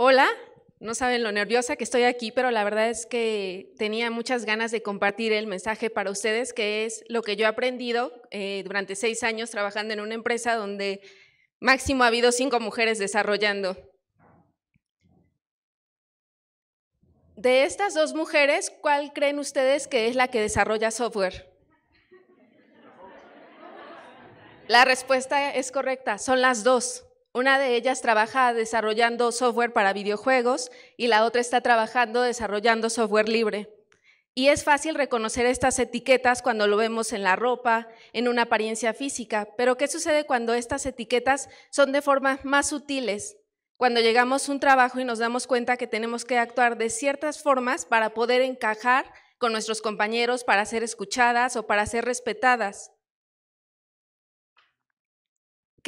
Hola, no saben lo nerviosa que estoy aquí, pero la verdad es que tenía muchas ganas de compartir el mensaje para ustedes, que es lo que yo he aprendido eh, durante seis años trabajando en una empresa donde máximo ha habido cinco mujeres desarrollando. De estas dos mujeres, ¿cuál creen ustedes que es la que desarrolla software? La respuesta es correcta, son las dos. Una de ellas trabaja desarrollando software para videojuegos y la otra está trabajando desarrollando software libre. Y es fácil reconocer estas etiquetas cuando lo vemos en la ropa, en una apariencia física, pero ¿qué sucede cuando estas etiquetas son de forma más sutiles? Cuando llegamos a un trabajo y nos damos cuenta que tenemos que actuar de ciertas formas para poder encajar con nuestros compañeros, para ser escuchadas o para ser respetadas.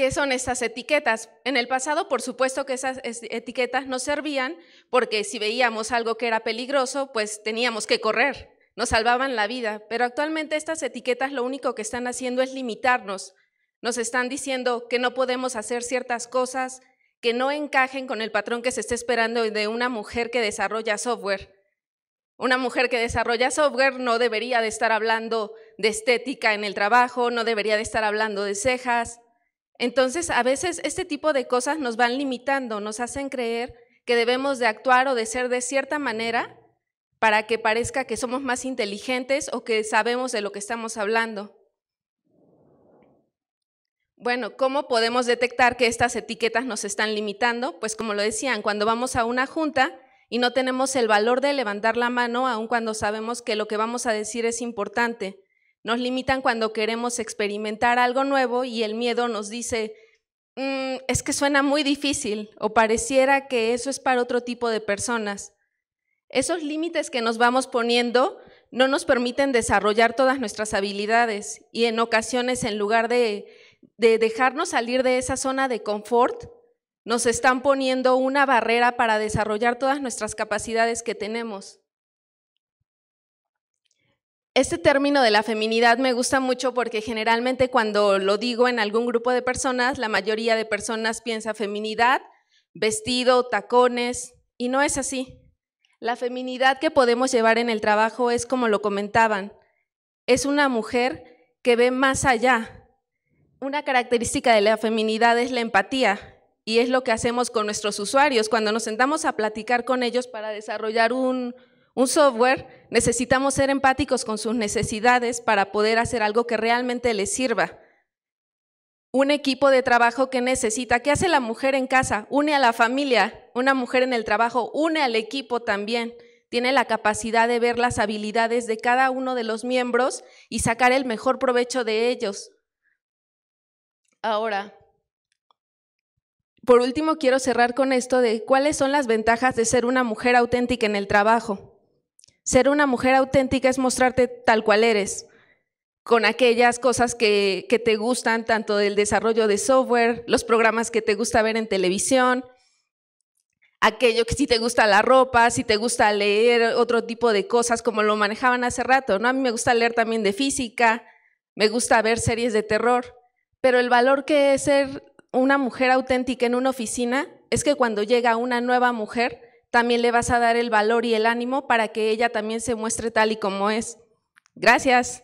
¿Qué son estas etiquetas? En el pasado, por supuesto que esas etiquetas nos servían porque si veíamos algo que era peligroso, pues teníamos que correr, nos salvaban la vida. Pero actualmente estas etiquetas lo único que están haciendo es limitarnos. Nos están diciendo que no podemos hacer ciertas cosas que no encajen con el patrón que se está esperando de una mujer que desarrolla software. Una mujer que desarrolla software no debería de estar hablando de estética en el trabajo, no debería de estar hablando de cejas, entonces, a veces este tipo de cosas nos van limitando, nos hacen creer que debemos de actuar o de ser de cierta manera para que parezca que somos más inteligentes o que sabemos de lo que estamos hablando. Bueno, ¿cómo podemos detectar que estas etiquetas nos están limitando? Pues como lo decían, cuando vamos a una junta y no tenemos el valor de levantar la mano, aun cuando sabemos que lo que vamos a decir es importante. Nos limitan cuando queremos experimentar algo nuevo y el miedo nos dice, mm, es que suena muy difícil o pareciera que eso es para otro tipo de personas. Esos límites que nos vamos poniendo no nos permiten desarrollar todas nuestras habilidades y en ocasiones en lugar de dejarnos salir de esa zona de confort, nos están poniendo una barrera para desarrollar todas nuestras capacidades que tenemos. Este término de la feminidad me gusta mucho porque generalmente cuando lo digo en algún grupo de personas, la mayoría de personas piensa feminidad, vestido, tacones, y no es así. La feminidad que podemos llevar en el trabajo es como lo comentaban, es una mujer que ve más allá. Una característica de la feminidad es la empatía, y es lo que hacemos con nuestros usuarios. Cuando nos sentamos a platicar con ellos para desarrollar un, un software, necesitamos ser empáticos con sus necesidades para poder hacer algo que realmente les sirva. Un equipo de trabajo que necesita, ¿qué hace la mujer en casa? Une a la familia, una mujer en el trabajo, une al equipo también. Tiene la capacidad de ver las habilidades de cada uno de los miembros y sacar el mejor provecho de ellos. Ahora, por último, quiero cerrar con esto de cuáles son las ventajas de ser una mujer auténtica en el trabajo. Ser una mujer auténtica es mostrarte tal cual eres, con aquellas cosas que, te gustan, tanto del desarrollo de software, los programas que te gusta ver en televisión, aquello que si te gusta la ropa, si te gusta leer otro tipo de cosas, como lo manejaban hace rato, ¿no? A mí me gusta leer también de física, me gusta ver series de terror, pero el valor que es ser una mujer auténtica en una oficina es que cuando llega una nueva mujer, también le vas a dar el valor y el ánimo para que ella también se muestre tal y como es. Gracias.